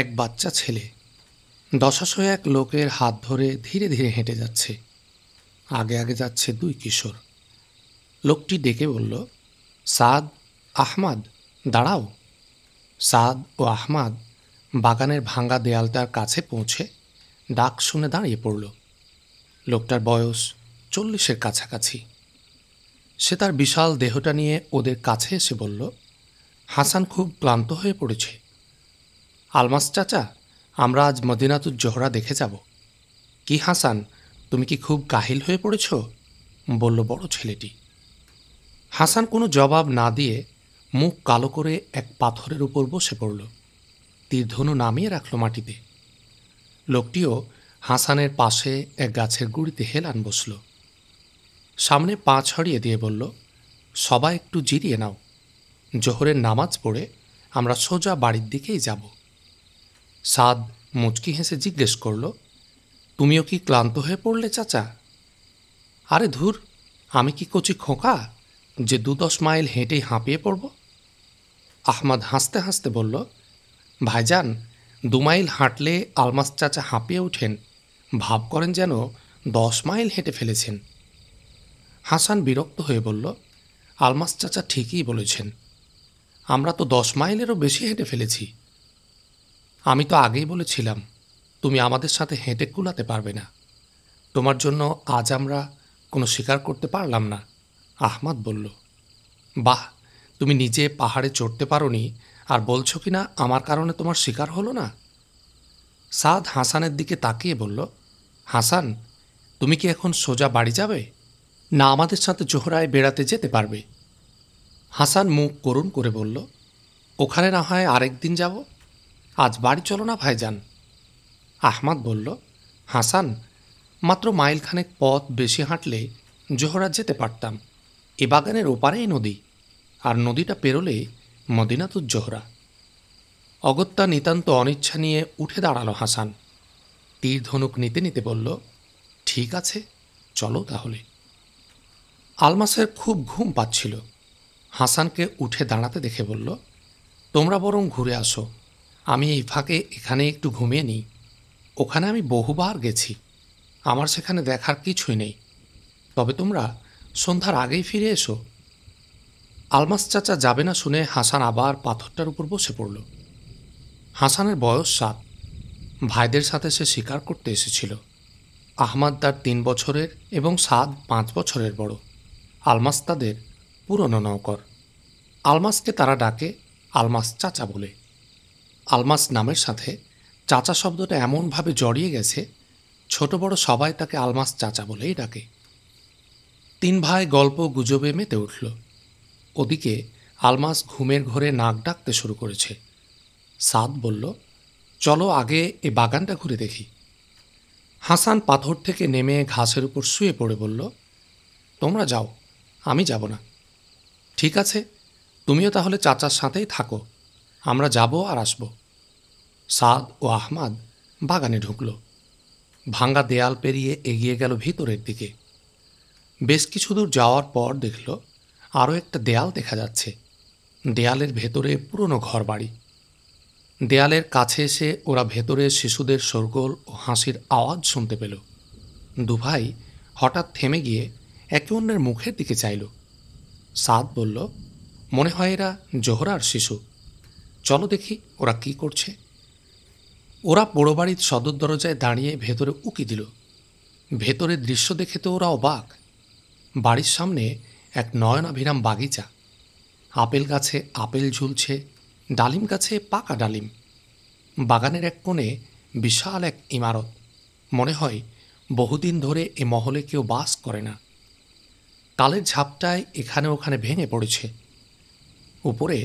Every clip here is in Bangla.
এক বাচ্চা ছেলে দশাশয় এক লোকের হাত ধরে ধীরে ধীরে হেঁটে যাচ্ছে আগে আগে যাচ্ছে দুই কিশোর লোকটি ডেকে বলল সাদ আহমাদ দাঁড়াও সাদ ও আহমাদ বাগানের ভাঙ্গা দেয়ালটার কাছে পৌঁছে ডাক শুনে দাঁড়িয়ে পড়ল লোকটার বয়স চল্লিশের কাছাকাছি সে তার বিশাল দেহটা নিয়ে ওদের কাছে এসে বলল হাসান খুব ক্লান্ত হয়ে পড়েছে আলমাস চাচা আমরা আজ মদিনাতুর জোহরা দেখে যাব কি হাসান তুমি কি খুব কাহিল হয়ে পড়েছ বলল বড় ছেলেটি হাসান কোনো জবাব না দিয়ে মুখ কালো করে এক পাথরের উপর বসে পড়ল তীরধনু নামিয়ে রাখল মাটিতে লোকটিও হাসানের পাশে এক গাছের গুড়িতে হেলান বসল সামনে পা ছড়িয়ে দিয়ে বলল সবাই একটু জিরিয়ে নাও জোহরের নামাজ পড়ে আমরা সোজা বাড়ির দিকেই যাবো সাদ মুচকি হেসে জিজ্ঞেস করল তুমিও কি ক্লান্ত হয়ে পড়লে চাচা আরে ধুর আমি কি কচি খোঁকা যে দু দশ মাইল হেঁটেই হাঁপিয়ে পড়ব আহমদ হাসতে হাসতে বলল ভাইজান দু মাইল হাঁটলে আলমাস চাচা হাঁপিয়ে ওঠেন ভাব করেন যেন দশ মাইল হেঁটে ফেলেছেন হাসান বিরক্ত হয়ে বলল আলমাস চাচা ঠিকই বলেছেন আমরা তো দশ মাইলেরও বেশি হেঁটে ফেলেছি আমি তো আগেই বলেছিলাম তুমি আমাদের সাথে হেঁটে কুলাতে পারবে না তোমার জন্য আজ আমরা কোনো শিকার করতে পারলাম না আহমাদ বলল বাহ তুমি নিজে পাহাড়ে চড়তে পারোনি আর বলছো কি না আমার কারণে তোমার শিকার হলো না সাদ হাসানের দিকে তাকিয়ে বলল হাসান তুমি কি এখন সোজা বাড়ি যাবে না আমাদের সাথে জোহরায় বেড়াতে যেতে পারবে হাসান মুখ করুণ করে বলল ওখানে না হয় আরেক দিন যাবো আজ বাড়ি চলো না ভাইজান আহমাদ বলল হাসান মাত্র মাইলখানেক পথ বেশি হাঁটলে জোহরা যেতে পারতাম এ বাগানের ওপারেই নদী আর নদীটা পেরোলে মদিনাতুর জোহরা অগত্যা নিতান্ত অনিচ্ছা নিয়ে উঠে দাঁড়ালো হাসান তীর ধনুক নিতে নিতে বলল ঠিক আছে চলো তাহলে আলমাসের খুব ঘুম পাচ্ছিল হাসানকে উঠে দাঁড়াতে দেখে বলল তোমরা বরং ঘুরে আসো আমি এই ফাঁকে এখানে একটু ঘুমিয়ে নিই ওখানে আমি বহুবার গেছি আমার সেখানে দেখার কিছুই নেই তবে তোমরা সন্ধ্যার আগেই ফিরে এসো আলমাস চাচা যাবে না শুনে হাসান আবার পাথরটার উপর বসে পড়ল হাসানের বয়স সাত ভাইদের সাথে সে শিকার করতে এসেছিল আহমাদ তার তিন বছরের এবং সাদ পাঁচ বছরের বড় আলমাস তাদের পুরনো নৌকর আলমাসকে তারা ডাকে আলমাস চাচা বলে আলমাস নামের সাথে চাচা শব্দটা এমনভাবে জড়িয়ে গেছে ছোট বড় সবাই তাকে আলমাস চাচা বলেই ডাকে তিন ভাই গল্প গুজবে মেতে উঠল ওদিকে আলমাস ঘুমের ঘরে নাক ডাকতে শুরু করেছে সাদ বলল চলো আগে এ বাগানটা ঘুরে দেখি হাসান পাথর থেকে নেমে ঘাসের উপর শুয়ে পড়ে বলল তোমরা যাও আমি যাব না ঠিক আছে তুমিও তাহলে চাচার সাথেই থাকো আমরা যাব আর আসবো সাদ ও আহমাদ বাগানে ঢুকল ভাঙ্গা দেয়াল পেরিয়ে এগিয়ে গেল ভিতরের দিকে বেশ কিছু দূর যাওয়ার পর দেখল আরও একটা দেয়াল দেখা যাচ্ছে দেয়ালের ভেতরে পুরনো ঘর বাড়ি দেয়ালের কাছে এসে ওরা ভেতরে শিশুদের সরগোল ও হাসির আওয়াজ শুনতে পেল দুভাই হঠাৎ থেমে গিয়ে একে অন্যের মুখের দিকে চাইল সাদ বলল মনে হয় এরা জোহরার শিশু চলো দেখি ওরা কি করছে ওরা পোড়ো বাড়ির সদর দরজায় দাঁড়িয়ে ভেতরে উঁকি দিল ভেতরে দৃশ্য দেখে তো ওরা অবাক বাড়ির সামনে এক নয়নাভিরাম বাগিচা আপেল গাছে আপেল ঝুলছে ডালিম গাছে পাকা ডালিম বাগানের এক কোণে বিশাল এক ইমারত মনে হয় বহুদিন ধরে এ মহলে কেউ বাস করে না কালের ঝাপটায় এখানে ওখানে ভেঙে পড়েছে উপরে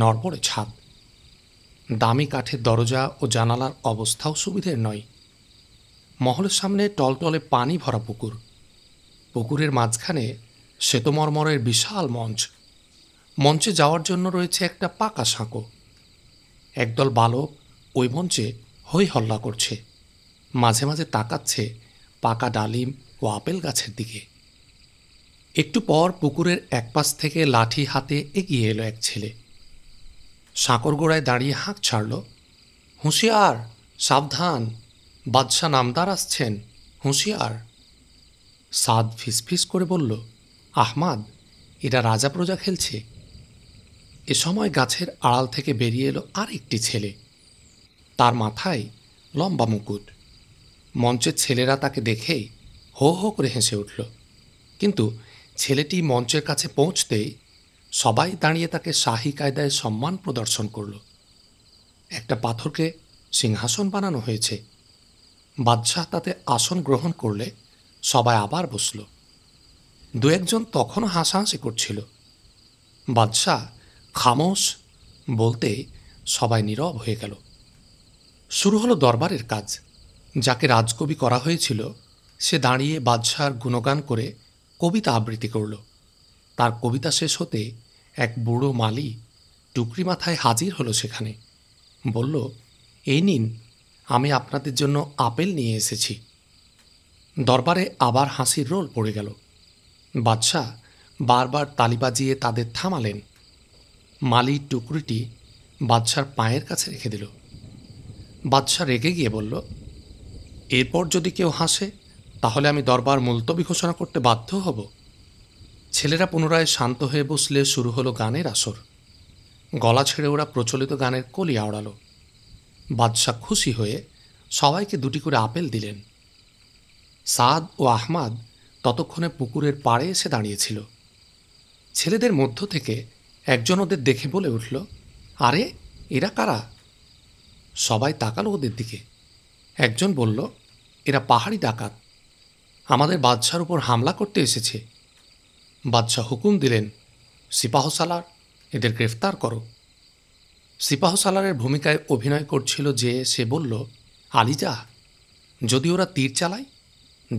নড়বড়ে ছাদ দামি কাঠের দরজা ও জানালার অবস্থাও সুবিধের নয় মহলের সামনে টলটলে পানি ভরা পুকুর পুকুরের মাঝখানে শ্বেতমর্মরের বিশাল মঞ্চ মঞ্চে যাওয়ার জন্য রয়েছে একটা পাকা সাঁকো একদল বালক ওই মঞ্চে হৈ হল্লা করছে মাঝে মাঝে তাকাচ্ছে পাকা ডালিম ও আপেল গাছের দিকে একটু পর পুকুরের এক পাশ থেকে লাঠি হাতে এগিয়ে এলো এক ছেলে সাঁকরগোড়ায় দাঁড়িয়ে হাঁক ছাড়ল হুঁশিয়ার সাবধান বাদশাহ নামদার আসছেন হুঁশিয়ার সাদ ফিসফিস করে বলল আহমাদ এটা রাজা প্রজা খেলছে এ সময় গাছের আড়াল থেকে বেরিয়ে এলো আর একটি ছেলে তার মাথায় লম্বা মুকুট মঞ্চের ছেলেরা তাকে দেখেই হো হো করে হেসে উঠল কিন্তু ছেলেটি মঞ্চের কাছে পৌঁছতেই সবাই দাঁড়িয়ে তাকে শাহী কায়দায় সম্মান প্রদর্শন করল একটা পাথরকে সিংহাসন বানানো হয়েছে বাদশাহ তাতে আসন গ্রহণ করলে সবাই আবার বসল দু একজন তখনও হাসাহাসি করছিল বাদশাহ খামোশ বলতে সবাই নীরব হয়ে গেল শুরু হলো দরবারের কাজ যাকে রাজকবি করা হয়েছিল সে দাঁড়িয়ে বাদশাহর গুণগান করে কবিতা আবৃত্তি করল তার কবিতা শেষ হতে এক বুড়ো মালি টুকরি মাথায় হাজির হলো সেখানে বলল এই নিন আমি আপনাদের জন্য আপেল নিয়ে এসেছি দরবারে আবার হাসির রোল পড়ে গেল বাদশাহ বারবার তালি বাজিয়ে তাদের থামালেন মালির টুকরিটি বাদশার পায়ের কাছে রেখে দিল বাদশাহ রেগে গিয়ে বলল এরপর যদি কেউ হাসে তাহলে আমি দরবার মুলতবি ঘোষণা করতে বাধ্য হব ছেলেরা পুনরায় শান্ত হয়ে বসলে শুরু হলো গানের আসর গলা ছেড়ে ওরা প্রচলিত গানের কলি আওড়াল বাদশাহ খুশি হয়ে সবাইকে দুটি করে আপেল দিলেন সাদ ও আহমাদ ততক্ষণে পুকুরের পাড়ে এসে দাঁড়িয়েছিল ছেলেদের মধ্য থেকে একজন ওদের দেখে বলে উঠল আরে এরা কারা সবাই তাকালো ওদের দিকে একজন বলল এরা পাহাড়ি ডাকাত আমাদের বাদশার উপর হামলা করতে এসেছে বাদশাহ হুকুম দিলেন সিপাহসালার এদের গ্রেফতার করো সিপাহসালারের ভূমিকায় অভিনয় করছিল যে সে বলল আলিজা যদি ওরা তীর চালায়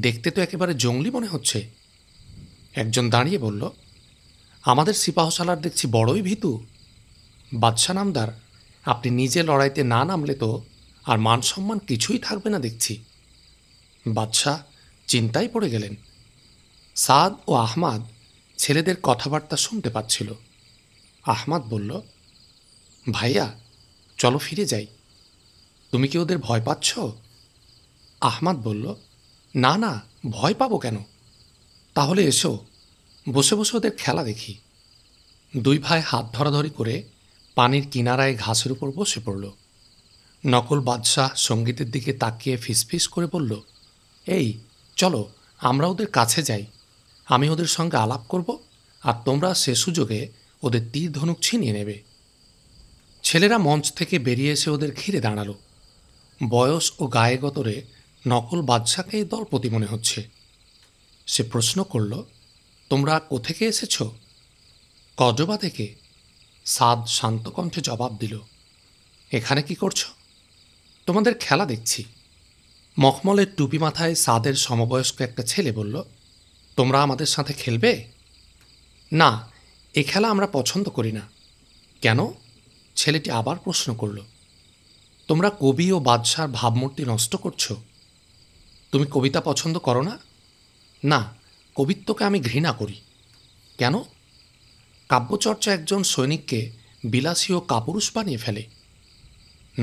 দেখতে তো একেবারে জঙ্গলি মনে হচ্ছে একজন দাঁড়িয়ে বলল আমাদের সিপাহসালার দেখছি বড়ই ভীতু বাদশাহ নামদার আপনি নিজে লড়াইতে না নামলে তো আর মান সম্মান কিছুই থাকবে না দেখছি বাদশাহ চিন্তায় পড়ে গেলেন সাদ ও আহমাদ ছেলেদের কথাবার্তা শুনতে পাচ্ছিল আহমাদ বলল ভাইয়া চলো ফিরে যাই তুমি কি ওদের ভয় পাচ্ছ আহমাদ বলল না না ভয় পাবো কেন তাহলে এসো বসে বসে ওদের খেলা দেখি দুই ভাই হাত ধরাধরি করে পানির কিনারায় ঘাসের উপর বসে পড়ল নকল বাদশাহ সঙ্গীতের দিকে তাকিয়ে ফিসফিস করে বলল এই চলো আমরা ওদের কাছে যাই আমি ওদের সঙ্গে আলাপ করব আর তোমরা সে সুযোগে ওদের তীর ধনুক ছিনিয়ে নেবে ছেলেরা মঞ্চ থেকে বেরিয়ে এসে ওদের ঘিরে দাঁড়ালো বয়স ও গায়ে গতরে নকল বাদশাকেই দলপতি মনে হচ্ছে সে প্রশ্ন করল তোমরা কোথেকে এসেছ কজবা থেকে সাদ শান্ত কণ্ঠে জবাব দিল এখানে কি করছো তোমাদের খেলা দেখছি মখমলের টুপি মাথায় সাদের সমবয়স্ক একটা ছেলে বলল তোমরা আমাদের সাথে খেলবে না এ খেলা আমরা পছন্দ করি না কেন ছেলেটি আবার প্রশ্ন করল তোমরা কবি ও বাদশার ভাবমূর্তি নষ্ট করছ তুমি কবিতা পছন্দ করো না না কবিত্বকে আমি ঘৃণা করি কেন কাব্যচর্চা একজন সৈনিককে বিলাসী ও কাপুরুষ বানিয়ে ফেলে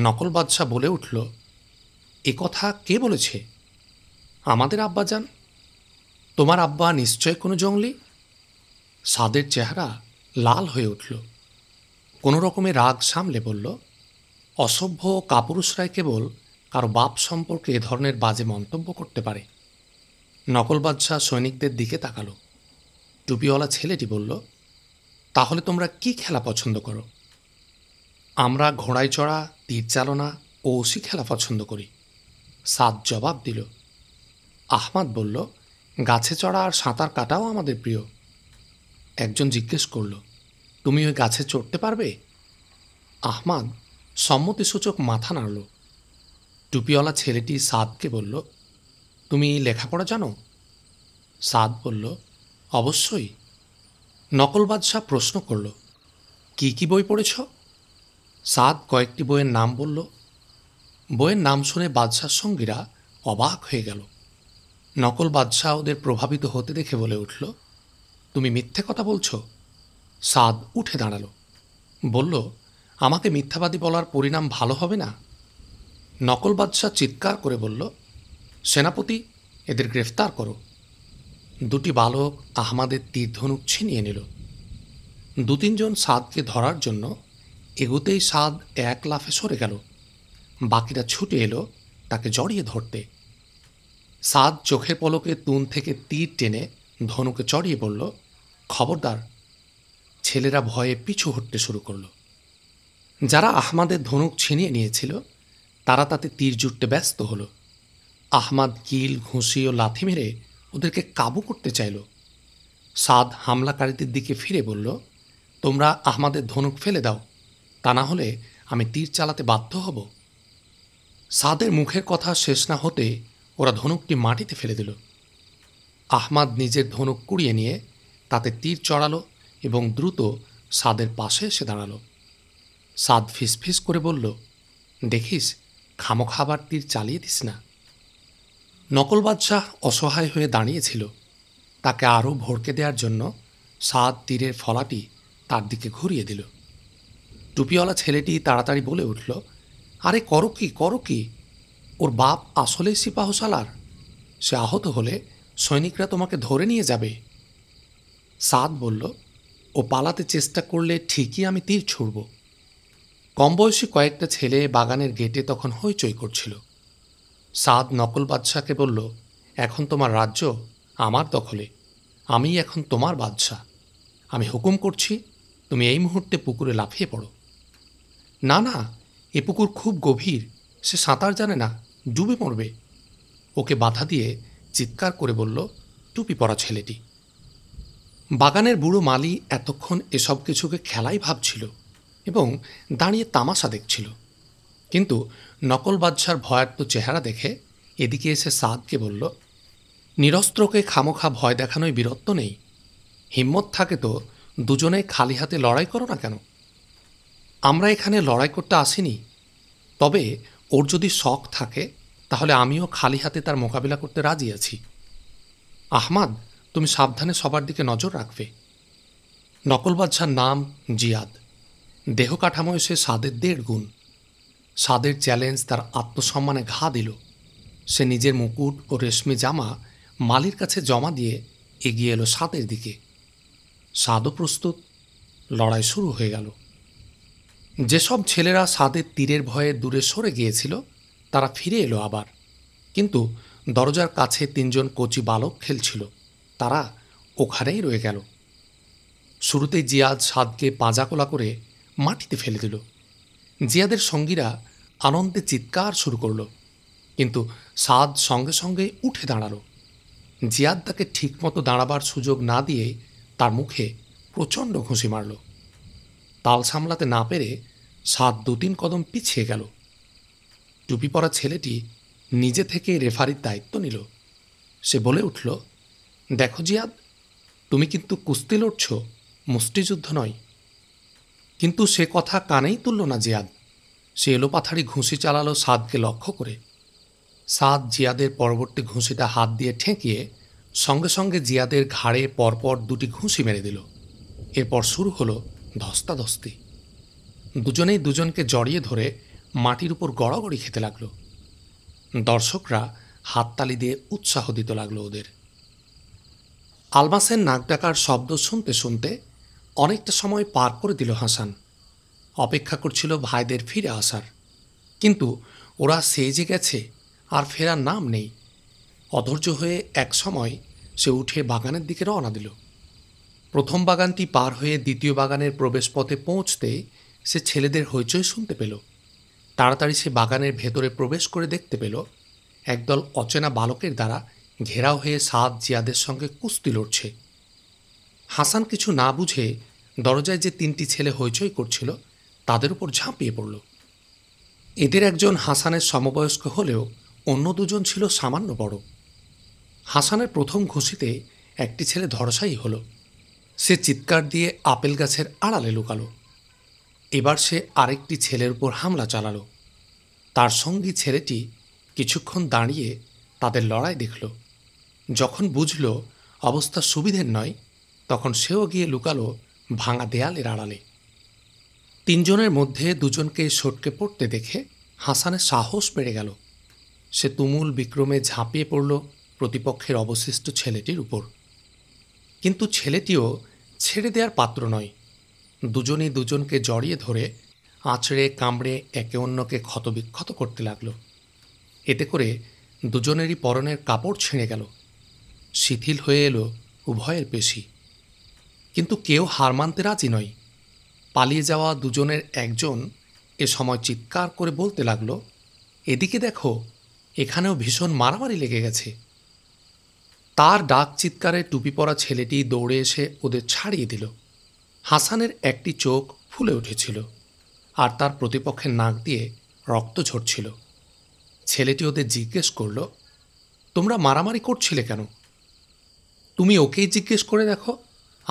নকল বাদশাহ বলে উঠল এ কথা কে বলেছে আমাদের আব্বাজান তোমার আব্বা নিশ্চয় কোনো জঙ্গলি সাদের চেহারা লাল হয়ে উঠল কোনো রকমে রাগ সামলে বলল অসভ্য কাপুরুষ রায় কেবল কারো বাপ সম্পর্কে এ ধরনের বাজে মন্তব্য করতে পারে নকল বাদশাহ সৈনিকদের দিকে তাকালো টুপিওয়ালা ছেলেটি বলল তাহলে তোমরা কি খেলা পছন্দ করো আমরা ঘোড়ায় চড়া তীর চালনা ও ওসি খেলা পছন্দ করি সাদ জবাব দিল আহমাদ বলল গাছে চড়া আর সাঁতার কাটাও আমাদের প্রিয় একজন জিজ্ঞেস করল তুমি ওই গাছে চড়তে পারবে আহমাদ সম্মতিসূচক মাথা নাড়ল টুপিওয়ালা ছেলেটি সাদকে বলল তুমি লেখাপড়া জানো সাদ বলল অবশ্যই নকল বাদশাহ প্রশ্ন করল কি কি বই পড়েছ সাদ কয়েকটি বইয়ের নাম বলল বইয়ের নাম শুনে বাদশাহ সঙ্গীরা অবাক হয়ে গেল নকল বাদশাহ ওদের প্রভাবিত হতে দেখে বলে উঠল তুমি মিথ্যে কথা বলছ সাদ উঠে দাঁড়ালো বলল আমাকে মিথ্যাবাদী বলার পরিণাম ভালো হবে না নকল বাদশাহ চিৎকার করে বলল সেনাপতি এদের গ্রেফতার করো দুটি বালক আহমাদের ধনুক ছিনিয়ে নিল দু তিনজন সাদকে ধরার জন্য এগুতেই সাদ এক লাফে সরে গেল বাকিরা ছুটে এলো তাকে জড়িয়ে ধরতে সাদ চোখের পলকে তুন থেকে তীর টেনে ধনুকে চড়িয়ে বলল খবরদার ছেলেরা ভয়ে পিছু হটতে শুরু করল যারা আহমাদের ধনুক ছিনিয়ে নিয়েছিল তারা তাতে তীর জুটতে ব্যস্ত হল আহমাদ কিল ঘুষি ও লাথি মেরে ওদেরকে কাবু করতে চাইল সাদ হামলাকারীদের দিকে ফিরে বলল তোমরা আহমাদের ধনুক ফেলে দাও তা না হলে আমি তীর চালাতে বাধ্য হব সাদের মুখের কথা শেষ না হতে ওরা ধনুকটি মাটিতে ফেলে দিল আহমাদ নিজের ধনুক কুড়িয়ে নিয়ে তাতে তীর চড়ালো এবং দ্রুত সাদের পাশে এসে দাঁড়ালো সাদ ফিসফিস করে বলল দেখিস খামোখাবার তীর চালিয়ে দিস না নকল বাদশাহ অসহায় হয়ে দাঁড়িয়েছিল তাকে আরও ভড়কে দেওয়ার জন্য সাদ তীরের ফলাটি তার দিকে ঘুরিয়ে দিল টুপিওয়ালা ছেলেটি তাড়াতাড়ি বলে উঠল আরে করো কি করো কি ওর বাপ আসলে সিপাহ সালার সে আহত হলে সৈনিকরা তোমাকে ধরে নিয়ে যাবে সাদ বলল ও পালাতে চেষ্টা করলে ঠিকই আমি তীর ছুড়ব কম বয়সী কয়েকটা ছেলে বাগানের গেটে তখন হইচই করছিল সাদ নকল বাদশাকে বলল এখন তোমার রাজ্য আমার দখলে আমি এখন তোমার বাদশাহ আমি হুকুম করছি তুমি এই মুহূর্তে পুকুরে লাফিয়ে পড়ো না না এ পুকুর খুব গভীর সে সাঁতার জানে না ডুবে মরবে ওকে বাধা দিয়ে চিৎকার করে বলল টুপি পরা ছেলেটি বাগানের বুড়ো মালি এতক্ষণ এসব কিছুকে খেলাই ভাবছিল এবং দাঁড়িয়ে তামাশা দেখছিল কিন্তু নকল বাদশার ভয়াত্ম চেহারা দেখে এদিকে এসে সাদকে বলল নিরস্ত্রকে খামোখা ভয় দেখানোয় বীরত্ব নেই হিম্মত থাকে তো দুজনে খালি হাতে লড়াই করো না কেন আমরা এখানে লড়াই করতে আসিনি তবে ওর যদি শখ থাকে তাহলে আমিও খালি হাতে তার মোকাবিলা করতে রাজি আছি আহমাদ তুমি সাবধানে সবার দিকে নজর রাখবে নকল নকলবাদশার নাম জিয়াদ দেহ কাঠামোয় সে সাদের দেড় গুণ সাদের চ্যালেঞ্জ তার আত্মসম্মানে ঘা দিল সে নিজের মুকুট ও রেশমি জামা মালির কাছে জমা দিয়ে এগিয়ে এলো সাদের দিকে সাদও প্রস্তুত লড়াই শুরু হয়ে গেল যেসব ছেলেরা সাদের তীরের ভয়ে দূরে সরে গিয়েছিল তারা ফিরে এলো আবার কিন্তু দরজার কাছে তিনজন কচি বালক খেলছিল তারা ওখানেই রয়ে গেল শুরুতে জিয়াদ সাদকে পাঁজাকোলা করে মাটিতে ফেলে দিল জিয়াদের সঙ্গীরা আনন্দে চিৎকার শুরু করল কিন্তু সাদ সঙ্গে সঙ্গে উঠে দাঁড়ালো জিয়াদ তাকে ঠিকমতো দাঁড়াবার সুযোগ না দিয়ে তার মুখে প্রচণ্ড ঘুষি মারল তাল সামলাতে না পেরে সাত দু তিন কদম পিছিয়ে গেল টুপি পরা ছেলেটি নিজে থেকে রেফারির দায়িত্ব নিল সে বলে উঠল দেখো জিয়াদ তুমি কিন্তু কুস্তি লড়ছ মুষ্টিযুদ্ধ নয় কিন্তু সে কথা কানেই তুলল না জিয়াদ সে এলোপাথারি ঘুষি চালালো সাদকে লক্ষ্য করে সাদ জিয়াদের পরবর্তী ঘুষিটা হাত দিয়ে ঠেকিয়ে সঙ্গে সঙ্গে জিয়াদের ঘাড়ে পরপর দুটি ঘুষি মেরে দিল এরপর শুরু হলো ধস্তাধস্তি দুজনেই দুজনকে জড়িয়ে ধরে মাটির উপর গড়াগড়ি খেতে লাগলো দর্শকরা হাততালি দিয়ে উৎসাহ দিতে লাগলো ওদের আলমাসের নাক ডাকার শব্দ শুনতে শুনতে অনেকটা সময় পার করে দিল হাসান অপেক্ষা করছিল ভাইদের ফিরে আসার কিন্তু ওরা সেজে গেছে আর ফেরার নাম নেই অধৈর্য হয়ে এক সময় সে উঠে বাগানের দিকে রওনা দিল প্রথম বাগানটি পার হয়ে দ্বিতীয় বাগানের প্রবেশপথে পৌঁছতে সে ছেলেদের হইচই শুনতে পেল তাড়াতাড়ি সে বাগানের ভেতরে প্রবেশ করে দেখতে পেল একদল অচেনা বালকের দ্বারা ঘেরাও হয়ে সাদ জিয়াদের সঙ্গে কুস্তি লড়ছে হাসান কিছু না বুঝে দরজায় যে তিনটি ছেলে হইচই করছিল তাদের উপর ঝাঁপিয়ে পড়ল এদের একজন হাসানের সমবয়স্ক হলেও অন্য দুজন ছিল সামান্য বড় হাসানের প্রথম ঘুষিতে একটি ছেলে ধরসাই হলো সে চিৎকার দিয়ে আপেল গাছের আড়ালে লুকালো এবার সে আরেকটি ছেলের উপর হামলা চালালো তার সঙ্গী ছেলেটি কিছুক্ষণ দাঁড়িয়ে তাদের লড়াই দেখল যখন বুঝল অবস্থা সুবিধের নয় তখন সেও গিয়ে লুকালো ভাঙা দেয়ালের আড়ালে তিনজনের মধ্যে দুজনকে সটকে পড়তে দেখে হাসানের সাহস বেড়ে গেল সে তুমুল বিক্রমে ঝাঁপিয়ে পড়ল প্রতিপক্ষের অবশিষ্ট ছেলেটির উপর কিন্তু ছেলেটিও ছেড়ে দেওয়ার পাত্র নয় দুজনেই দুজনকে জড়িয়ে ধরে আঁচড়ে কামড়ে একে অন্যকে ক্ষতবিক্ষত করতে লাগলো এতে করে দুজনেরই পরনের কাপড় ছিঁড়ে গেল শিথিল হয়ে এলো উভয়ের পেশি কিন্তু কেউ হার মানতে রাজি নয় পালিয়ে যাওয়া দুজনের একজন এ সময় চিৎকার করে বলতে লাগলো এদিকে দেখো এখানেও ভীষণ মারামারি লেগে গেছে তার ডাক চিৎকারে টুপি পরা ছেলেটি দৌড়ে এসে ওদের ছাড়িয়ে দিল হাসানের একটি চোখ ফুলে উঠেছিল আর তার প্রতিপক্ষের নাক দিয়ে রক্ত ঝরছিল ছেলেটি ওদের জিজ্ঞেস করল তোমরা মারামারি করছিলে কেন তুমি ওকেই জিজ্ঞেস করে দেখো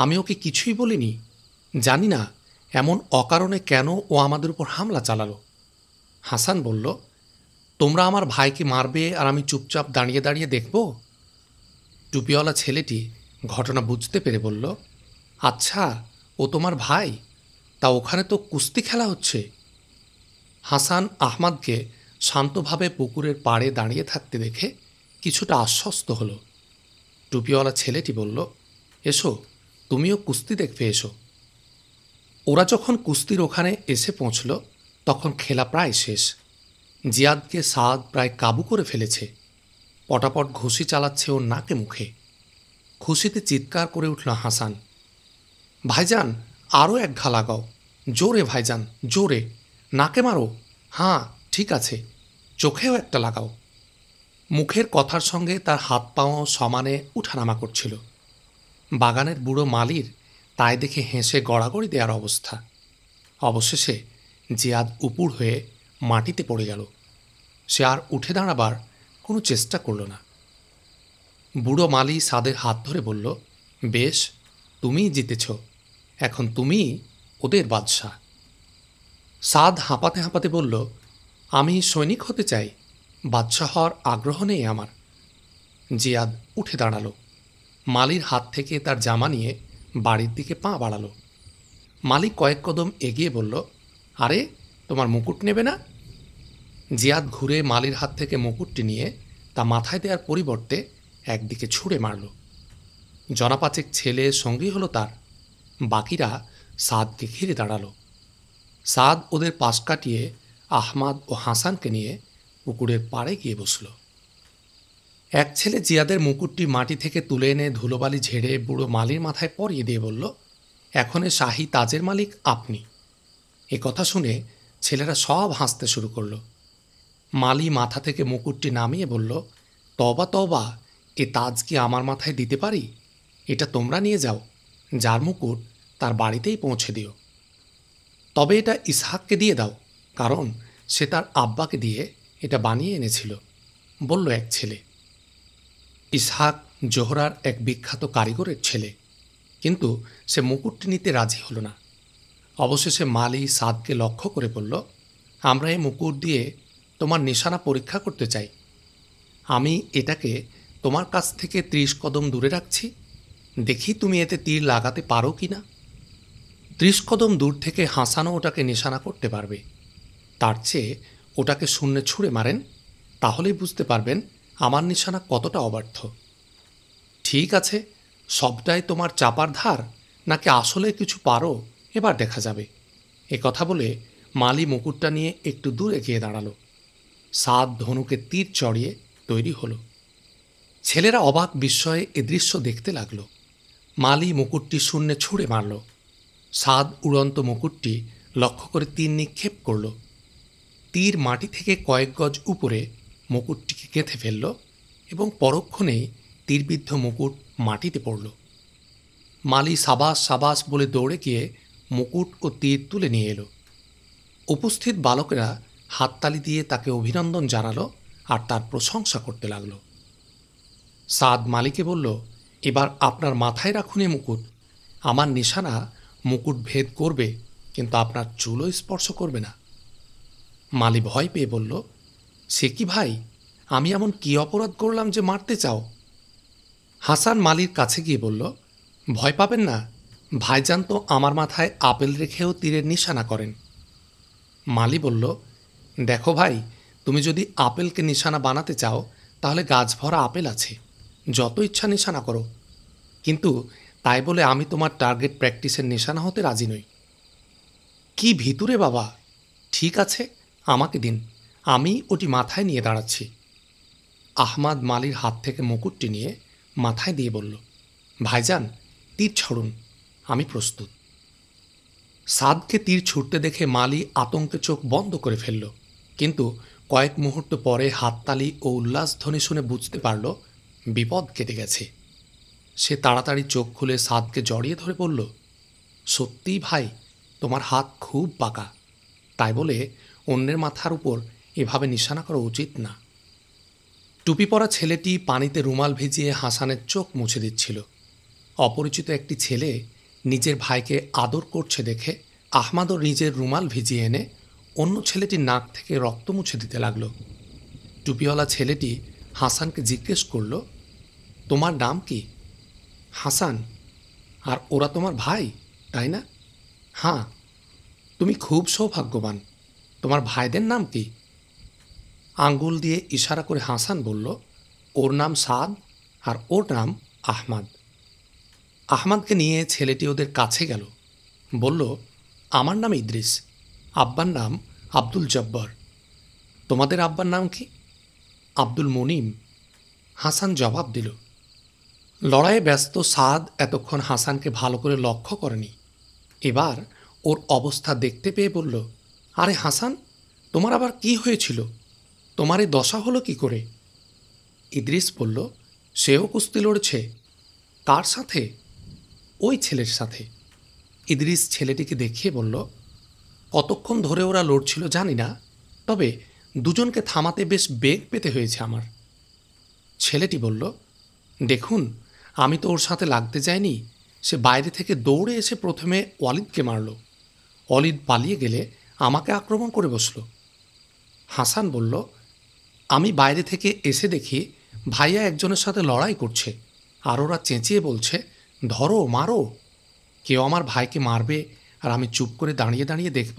আমি ওকে কিছুই বলিনি জানি না এমন অকারণে কেন ও আমাদের উপর হামলা চালালো হাসান বলল তোমরা আমার ভাইকে মারবে আর আমি চুপচাপ দাঁড়িয়ে দাঁড়িয়ে দেখবো টুপিওয়ালা ছেলেটি ঘটনা বুঝতে পেরে বলল আচ্ছা ও তোমার ভাই তা ওখানে তো কুস্তি খেলা হচ্ছে হাসান আহমাদকে শান্তভাবে পুকুরের পাড়ে দাঁড়িয়ে থাকতে দেখে কিছুটা আশ্বস্ত হল টুপিওয়ালা ছেলেটি বলল এসো তুমিও কুস্তি দেখবে এসো ওরা যখন কুস্তির ওখানে এসে পৌঁছল তখন খেলা প্রায় শেষ জিয়াদকে সাদ প্রায় কাবু করে ফেলেছে পটাপট ঘুষি চালাচ্ছে ওর নাকে মুখে খুশিতে চিৎকার করে উঠল হাসান ভাইজান আরও এক ঘা লাগাও জোরে ভাইজান জোরে নাকে মারো হাঁ ঠিক আছে চোখেও একটা লাগাও মুখের কথার সঙ্গে তার হাত পাও সমানে উঠানামা করছিল বাগানের বুড়ো মালির তাই দেখে হেসে গড়াগড়ি দেওয়ার অবস্থা অবশেষে জিয়াদ উপুর হয়ে মাটিতে পড়ে গেল সে আর উঠে দাঁড়াবার কোনো চেষ্টা করল না বুড়ো মালি সাদের হাত ধরে বলল বেশ তুমিই জিতেছ এখন তুমি ওদের বাদশাহ সাদ হাঁপাতে হাঁপাতে বলল আমি সৈনিক হতে চাই বাদশাহ হওয়ার আগ্রহ নেই আমার জিয়াদ উঠে দাঁড়ালো মালির হাত থেকে তার জামা নিয়ে বাড়ির দিকে পা বাড়ালো মালিক কয়েক কদম এগিয়ে বলল আরে তোমার মুকুট নেবে না জিয়াদ ঘুরে মালির হাত থেকে মুকুটটি নিয়ে তা মাথায় দেওয়ার পরিবর্তে একদিকে ছুঁড়ে মারল জনাপাচিক ছেলে সঙ্গী হলো তার বাকিরা সাদকে ঘিরে দাঁড়ালো সাদ ওদের পাশ কাটিয়ে আহমাদ ও হাসানকে নিয়ে পুকুরের পাড়ে গিয়ে বসল এক ছেলে জিয়াদের মুকুটটি মাটি থেকে তুলে এনে ধুলোবালি ঝেড়ে বুড়ো মালির মাথায় পরিয়ে দিয়ে বলল এখনে শাহী তাজের মালিক আপনি এ কথা শুনে ছেলেরা সব হাসতে শুরু করলো মালি মাথা থেকে মুকুটটি নামিয়ে বলল তবা তবা এ তাজ কি আমার মাথায় দিতে পারি এটা তোমরা নিয়ে যাও যার মুকুট তার বাড়িতেই পৌঁছে দিও তবে এটা ইসহাককে দিয়ে দাও কারণ সে তার আব্বাকে দিয়ে এটা বানিয়ে এনেছিল বলল এক ছেলে ইসহাক জোহরার এক বিখ্যাত কারিগরের ছেলে কিন্তু সে মুকুটটি নিতে রাজি হলো না অবশেষে মালি সাদকে লক্ষ্য করে বলল আমরা এই মুকুট দিয়ে তোমার নিশানা পরীক্ষা করতে চাই আমি এটাকে তোমার কাছ থেকে ত্রিশ কদম দূরে রাখছি দেখি তুমি এতে তীর লাগাতে পারো কি না ত্রিশ কদম দূর থেকে হাসানো ওটাকে নিশানা করতে পারবে তার চেয়ে ওটাকে শূন্যে ছুঁড়ে মারেন তাহলেই বুঝতে পারবেন আমার নিশানা কতটা অবার্থ ঠিক আছে সবটাই তোমার চাপার ধার নাকি আসলে কিছু পারো এবার দেখা যাবে এ কথা বলে মালি মুকুটটা নিয়ে একটু দূর এগিয়ে দাঁড়ালো সাত ধনুকে তীর চড়িয়ে তৈরি হলো ছেলেরা অবাক বিস্ময়ে এ দৃশ্য দেখতে লাগল মালি মুকুটটি শূন্যে ছুঁড়ে মারল সাদ উড়ন্ত মুকুটটি লক্ষ্য করে তীর নিক্ষেপ করল তীর মাটি থেকে কয়েক গজ উপরে মুকুটটিকে কেঁথে ফেলল এবং পরক্ষণেই তীরবিদ্ধ মুকুট মাটিতে পড়ল মালি সাবাস সাবাস বলে দৌড়ে গিয়ে মুকুট ও তীর তুলে নিয়ে এলো উপস্থিত বালকেরা হাততালি দিয়ে তাকে অভিনন্দন জানালো আর তার প্রশংসা করতে লাগলো সাদ মালিকে বলল এবার আপনার মাথায় রাখুন এ মুকুট আমার নিশানা মুকুট ভেদ করবে কিন্তু আপনার চুলও স্পর্শ করবে না মালি ভয় পেয়ে বলল সে কি ভাই আমি এমন কি অপরাধ করলাম যে মারতে চাও হাসান মালির কাছে গিয়ে বলল ভয় পাবেন না ভাইজান তো আমার মাথায় আপেল রেখেও তীরের নিশানা করেন মালি বলল দেখো ভাই তুমি যদি আপেলকে নিশানা বানাতে চাও তাহলে গাছ ভরা আপেল আছে যত ইচ্ছা নিশানা করো কিন্তু তাই বলে আমি তোমার টার্গেট প্র্যাকটিসের নিশানা হতে রাজি নই কি ভিতরে বাবা ঠিক আছে আমাকে দিন আমি ওটি মাথায় নিয়ে দাঁড়াচ্ছি আহমাদ মালির হাত থেকে মুকুটটি নিয়ে মাথায় দিয়ে বলল ভাইজান তীর ছড়ুন আমি প্রস্তুত সাদকে তীর ছুটতে দেখে মালি আতঙ্কে চোখ বন্ধ করে ফেলল কিন্তু কয়েক মুহূর্ত পরে হাততালি ও উল্লাস ধ্বনি শুনে বুঝতে পারল বিপদ কেটে গেছে সে তাড়াতাড়ি চোখ খুলে সাদকে জড়িয়ে ধরে বলল সত্যি ভাই তোমার হাত খুব পাকা তাই বলে অন্যের মাথার উপর এভাবে নিশানা করা উচিত না টুপি পরা ছেলেটি পানিতে রুমাল ভিজিয়ে হাসানের চোখ মুছে দিচ্ছিল অপরিচিত একটি ছেলে নিজের ভাইকে আদর করছে দেখে আহমাদও নিজের রুমাল ভিজিয়ে এনে অন্য ছেলেটি নাক থেকে রক্ত মুছে দিতে লাগলো টুপিওয়ালা ছেলেটি হাসানকে জিজ্ঞেস করল তোমার নাম কি হাসান আর ওরা তোমার ভাই তাই না হ্যাঁ তুমি খুব সৌভাগ্যবান তোমার ভাইদের নাম কি আঙ্গুল দিয়ে ইশারা করে হাসান বলল ওর নাম সাদ আর ওর নাম আহমাদ আহমাদকে নিয়ে ছেলেটি ওদের কাছে গেল বলল আমার নাম ইদ্রিস আব্বার নাম আব্দুল জব্বর তোমাদের আব্বার নাম কি আব্দুল মনিম হাসান জবাব দিল লড়াইয়ে ব্যস্ত সাদ এতক্ষণ হাসানকে ভালো করে লক্ষ্য করেনি এবার ওর অবস্থা দেখতে পেয়ে বলল আরে হাসান তোমার আবার কি হয়েছিল তোমার এই দশা হলো কি করে ইদ্রিস বলল সেও কুস্তি লড়ছে কার সাথে ওই ছেলের সাথে ইদ্রিস ছেলেটিকে দেখিয়ে বলল কতক্ষণ ধরে ওরা লড়ছিল জানি না তবে দুজনকে থামাতে বেশ বেগ পেতে হয়েছে আমার ছেলেটি বলল দেখুন আমি তো ওর সাথে লাগতে যাইনি সে বাইরে থেকে দৌড়ে এসে প্রথমে অলিদকে মারল অলিদ পালিয়ে গেলে আমাকে আক্রমণ করে বসল হাসান বলল আমি বাইরে থেকে এসে দেখি ভাইয়া একজনের সাথে লড়াই করছে আর ওরা চেঁচিয়ে বলছে ধরো মারো কেউ আমার ভাইকে মারবে আর আমি চুপ করে দাঁড়িয়ে দাঁড়িয়ে দেখব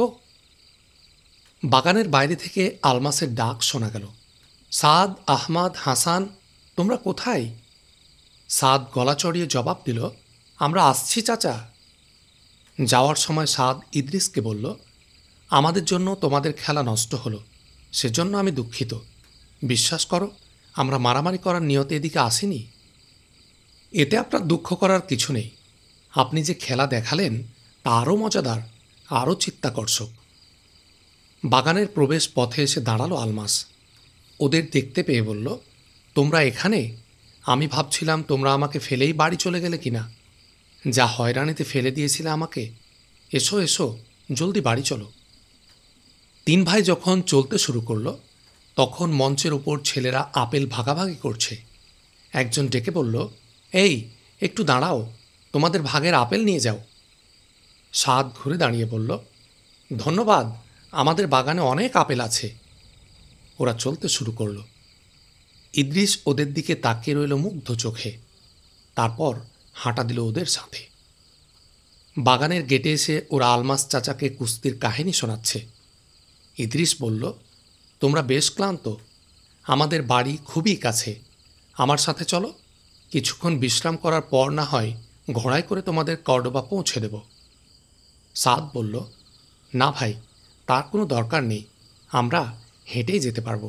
বাগানের বাইরে থেকে আলমাসের ডাক শোনা গেল সাদ আহমাদ হাসান তোমরা কোথায় সাদ গলা চড়িয়ে জবাব দিল আমরা আসছি চাচা যাওয়ার সময় সাদ ইদ্রিসকে বলল আমাদের জন্য তোমাদের খেলা নষ্ট হলো সেজন্য আমি দুঃখিত বিশ্বাস করো আমরা মারামারি করার নিয়তে এদিকে আসিনি এতে আপনার দুঃখ করার কিছু নেই আপনি যে খেলা দেখালেন তা আরও মজাদার আরও চিত্তাকর্ষক বাগানের প্রবেশ পথে এসে দাঁড়ালো আলমাস ওদের দেখতে পেয়ে বলল তোমরা এখানে আমি ভাবছিলাম তোমরা আমাকে ফেলেই বাড়ি চলে গেলে কিনা যা হয়রানিতে ফেলে দিয়েছিলে আমাকে এসো এসো জলদি বাড়ি চলো তিন ভাই যখন চলতে শুরু করলো তখন মঞ্চের ওপর ছেলেরা আপেল ভাগাভাগি করছে একজন ডেকে বলল এই একটু দাঁড়াও তোমাদের ভাগের আপেল নিয়ে যাও সাদ ঘুরে দাঁড়িয়ে বলল ধন্যবাদ আমাদের বাগানে অনেক আপেল আছে ওরা চলতে শুরু করল ইদ্রিস ওদের দিকে তাকিয়ে রইল মুগ্ধ চোখে তারপর হাঁটা দিল ওদের সাথে বাগানের গেটে এসে ওরা আলমাস চাচাকে কুস্তির কাহিনী শোনাচ্ছে ইদ্রিস বলল তোমরা বেশ ক্লান্ত আমাদের বাড়ি খুবই কাছে আমার সাথে চলো কিছুক্ষণ বিশ্রাম করার পর না হয় ঘোড়ায় করে তোমাদের কর্ডোবা পৌঁছে দেবো সাদ বলল না ভাই তার কোনো দরকার নেই আমরা হেঁটেই যেতে পারবো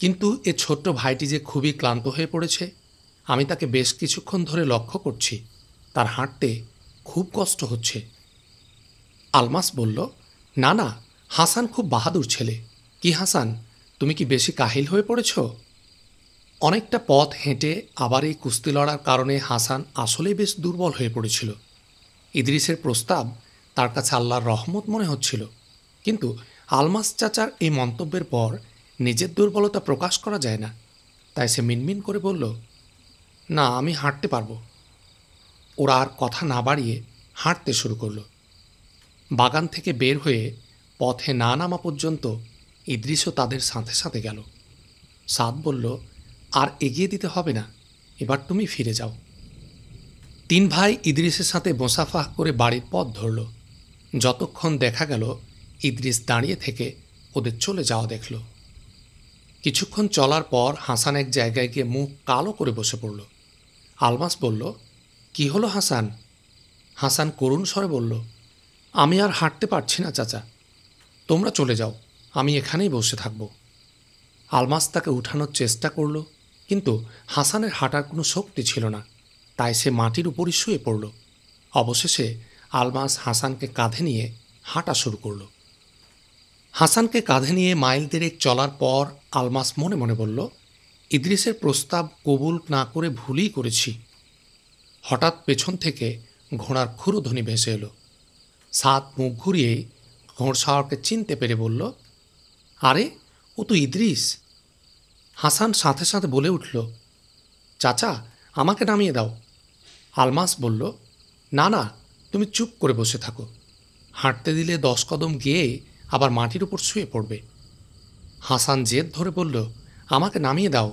কিন্তু এ ছোট্ট ভাইটি যে খুবই ক্লান্ত হয়ে পড়েছে আমি তাকে বেশ কিছুক্ষণ ধরে লক্ষ্য করছি তার হাঁটতে খুব কষ্ট হচ্ছে আলমাস বলল না না হাসান খুব বাহাদুর ছেলে কি হাসান তুমি কি বেশি কাহিল হয়ে পড়েছ অনেকটা পথ হেঁটে আবার এই কুস্তি লড়ার কারণে হাসান আসলেই বেশ দুর্বল হয়ে পড়েছিল ইদ্রিসের প্রস্তাব তার কাছে আল্লাহর রহমত মনে হচ্ছিল কিন্তু আলমাস চাচার এই মন্তব্যের পর নিজের দুর্বলতা প্রকাশ করা যায় না তাই সে মিনমিন করে বলল না আমি হাঁটতে পারবো ওরা আর কথা না বাড়িয়ে হাঁটতে শুরু করল বাগান থেকে বের হয়ে পথে না নামা পর্যন্ত ইদ্রিসও তাদের সাথে সাথে গেল সাদ বলল আর এগিয়ে দিতে হবে না এবার তুমি ফিরে যাও তিন ভাই ইদ্রিসের সাথে মোসাফাহ করে বাড়ির পথ ধরল যতক্ষণ দেখা গেল ইদ্রিস দাঁড়িয়ে থেকে ওদের চলে যাওয়া দেখল কিছুক্ষণ চলার পর হাসান এক জায়গায় গিয়ে মুখ কালো করে বসে পড়ল আলমাস বলল কি হলো হাসান হাসান করুণ স্বরে বলল আমি আর হাঁটতে পারছি না চাচা তোমরা চলে যাও আমি এখানেই বসে থাকব আলমাস তাকে উঠানোর চেষ্টা করল কিন্তু হাসানের হাঁটার কোনো শক্তি ছিল না তাই সে মাটির উপরই শুয়ে পড়ল অবশেষে আলমাস হাসানকে কাঁধে নিয়ে হাঁটা শুরু করল হাসানকে কাঁধে নিয়ে মাইল দেরেক চলার পর আলমাস মনে মনে বলল ইদ্রিসের প্রস্তাব কবুল না করে ভুলই করেছি হঠাৎ পেছন থেকে ঘোড়ার ধ্বনি ভেসে এলো সাত মুখ ঘুরিয়েই ঘোড়সাওয়ারকে চিনতে পেরে বলল আরে ও তো ইদ্রিস হাসান সাথে সাথে বলে উঠল চাচা আমাকে নামিয়ে দাও আলমাস বলল না না তুমি চুপ করে বসে থাকো হাঁটতে দিলে দশ কদম গিয়ে আবার মাটির উপর শুয়ে পড়বে হাসান জেদ ধরে বলল আমাকে নামিয়ে দাও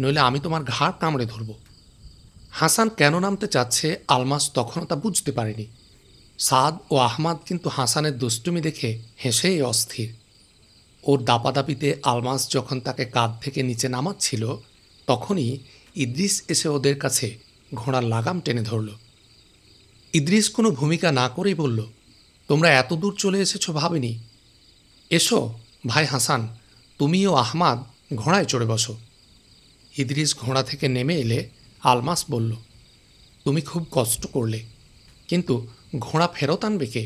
নইলে আমি তোমার ঘাড় কামড়ে ধরব হাসান কেন নামতে চাচ্ছে আলমাস তখনও তা বুঝতে পারেনি সাদ ও আহমাদ কিন্তু হাসানের দুষ্টুমি দেখে হেসেই অস্থির ওর দাপাদাপিতে আলমাস যখন তাকে কাঁধ থেকে নিচে নামাচ্ছিল তখনই ইদ্রিস এসে ওদের কাছে ঘোড়ার লাগাম টেনে ধরল ইদ্রিস কোনো ভূমিকা না করেই বলল তোমরা এত দূর চলে এসেছো ভাবিনি এসো ভাই হাসান তুমি ও আহমাদ ঘোড়ায় চড়ে বসো ইদ্রিস ঘোড়া থেকে নেমে এলে আলমাস বলল তুমি খুব কষ্ট করলে কিন্তু ঘোড়া ফেরত আনবে কে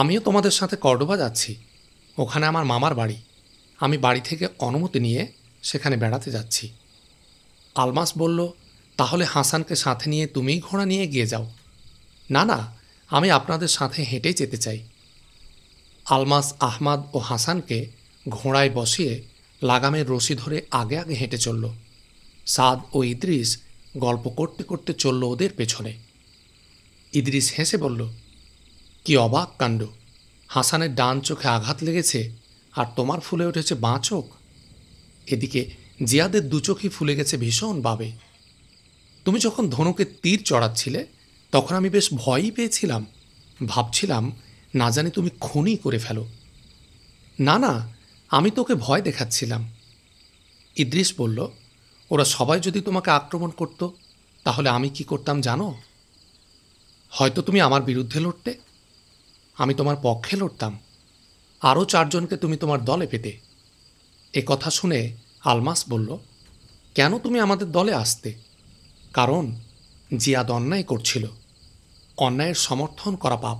আমিও তোমাদের সাথে কর্ডোবা যাচ্ছি ওখানে আমার মামার বাড়ি আমি বাড়ি থেকে অনুমতি নিয়ে সেখানে বেড়াতে যাচ্ছি আলমাস বলল তাহলে হাসানকে সাথে নিয়ে তুমি ঘোড়া নিয়ে গিয়ে যাও না না আমি আপনাদের সাথে হেঁটে যেতে চাই আলমাস আহমাদ ও হাসানকে ঘোড়ায় বসিয়ে লাগামের রশি ধরে আগে আগে হেঁটে চলল সাদ ও ইদ্রিস গল্প করতে করতে চলল ওদের পেছনে ইদ্রিস হেসে বলল কি অবাক কাণ্ড হাসানের ডান চোখে আঘাত লেগেছে আর তোমার ফুলে উঠেছে বাঁ চোখ এদিকে জিয়াদের দু ফুলে গেছে ভীষণভাবে তুমি যখন ধনুকে তীর চড়াচ্ছিলে তখন আমি বেশ ভয়ই পেয়েছিলাম ভাবছিলাম না জানি তুমি খুনই করে ফেলো না না আমি তোকে ভয় দেখাচ্ছিলাম ইদ্রিস বলল ওরা সবাই যদি তোমাকে আক্রমণ করত তাহলে আমি কি করতাম জানো হয়তো তুমি আমার বিরুদ্ধে লড়তে আমি তোমার পক্ষে লড়তাম আরও চারজনকে তুমি তোমার দলে পেতে এ কথা শুনে আলমাস বলল কেন তুমি আমাদের দলে আসতে কারণ জিয়াদ অন্যায় করছিল অন্যায়ের সমর্থন করা পাপ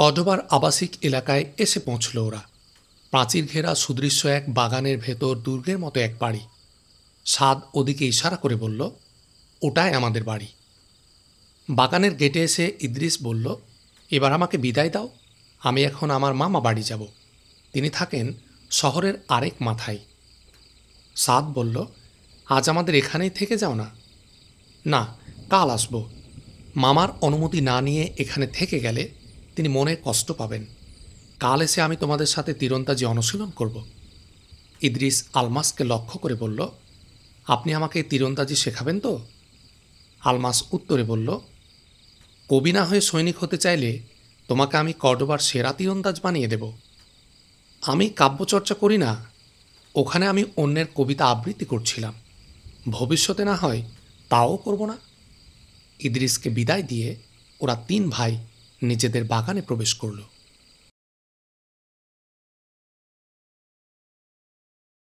কডোবার আবাসিক এলাকায় এসে পৌঁছল ওরা প্রাচীর ঘেরা সুদৃশ্য এক বাগানের ভেতর দুর্গের মতো এক বাড়ি সাদ ওদিকে ইশারা করে বলল ওটাই আমাদের বাড়ি বাগানের গেটে এসে ইদ্রিস বলল এবার আমাকে বিদায় দাও আমি এখন আমার মামা বাড়ি যাব তিনি থাকেন শহরের আরেক মাথায় সাদ বলল আজ আমাদের এখানেই থেকে যাও না না কাল আসবো মামার অনুমতি না নিয়ে এখানে থেকে গেলে তিনি মনে কষ্ট পাবেন কাল এসে আমি তোমাদের সাথে তীরন্দাজি অনুশীলন করব ইদ্রিস আলমাসকে লক্ষ্য করে বলল আপনি আমাকে তীরন্দাজি শেখাবেন তো আলমাস উত্তরে বলল কবি না হয়ে সৈনিক হতে চাইলে তোমাকে আমি কর্ডোবার সেরা তীরন্দাজ বানিয়ে দেব আমি কাব্যচর্চা করি না ওখানে আমি অন্যের কবিতা আবৃত্তি করছিলাম ভবিষ্যতে না হয় তাও করব না ইদ্রিসকে বিদায় দিয়ে ওরা তিন ভাই নিজেদের বাগানে প্রবেশ করলো